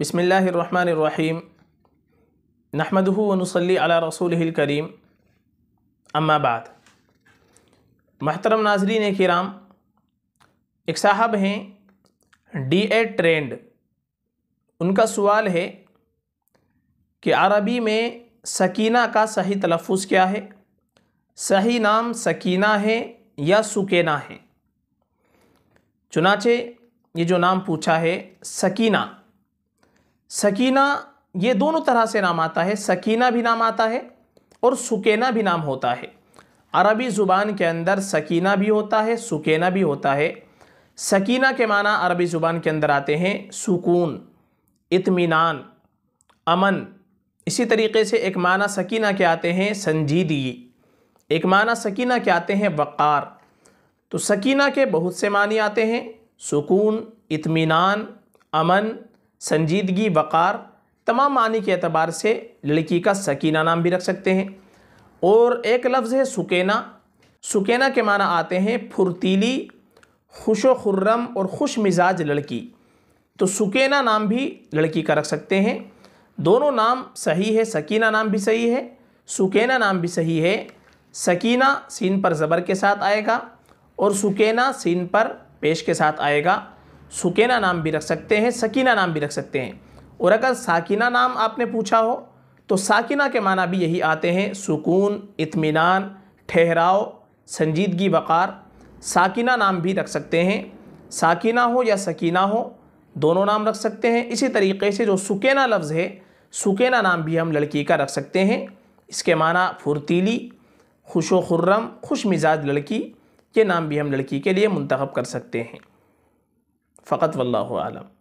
बसमीम नहमदहू वनसली अला रसूल करीम अम्माबाद महतरम नाजरीन कराम एक साहब हैं डी ए ट्रेंड उनका सवाल है कि अरबी में सकीना का सही तलफ़ क्या है सही नाम सकीना है या सुकेना है चुनाचे ये जो नाम पूछा है सकीना सकीना ये दोनों तरह से नाम आता है सकीना भी नाम आता है और सुकेना भी नाम होता है अरबी ज़ुबान के अंदर सकीना भी होता है सुकेना भी होता है सकीना के माना अरबी ज़ुबान के अंदर आते हैं सुकून इत्मीनान अमन इसी तरीके से एक माना सकीना के आते हैं संजीदगी एक माना सकीना के आते हैं वक़ार तो सकीना के बहुत से मानी आते हैं सुकून इत्मीनान अमन संजीदगी वक़ार तमाम मानी के अतबार से लड़की का सकीना नाम भी रख सकते हैं और एक लफ्ज़ है सुकेना सुकेना के माना आते हैं फुर्तीली खुश खुर्रम और खुश मिजाज लड़की तो सुकेना नाम भी लड़की का रख सकते हैं दोनों नाम सही है सकीना नाम भी सही है सुकेना नाम भी सही है सकीना सीन पर ज़बर के साथ आएगा और सुकेना सीन पर पेश के साथ आएगा सुकेना नाम भी रख सकते हैं सकीना नाम भी रख सकते हैं और अगर साकिना नाम आपने पूछा हो तो साकिना के माना भी यही आते हैं सुकून इत्मीनान ठहराव संजीदगी वक़ार साकिना नाम भी रख सकते हैं साकिना हो या सकीना हो दोनों नाम रख सकते हैं इसी तरीके से जो सुकेना लफ्ज़ है सुकेना नाम भी हम लड़की का रख सकते हैं इसके माना फुर्तीली खुशो खुर्रम खुश मिजाज लड़की के नाम भी हम लड़की के लिए मंतखब कर सकते हैं فقط والله أعلم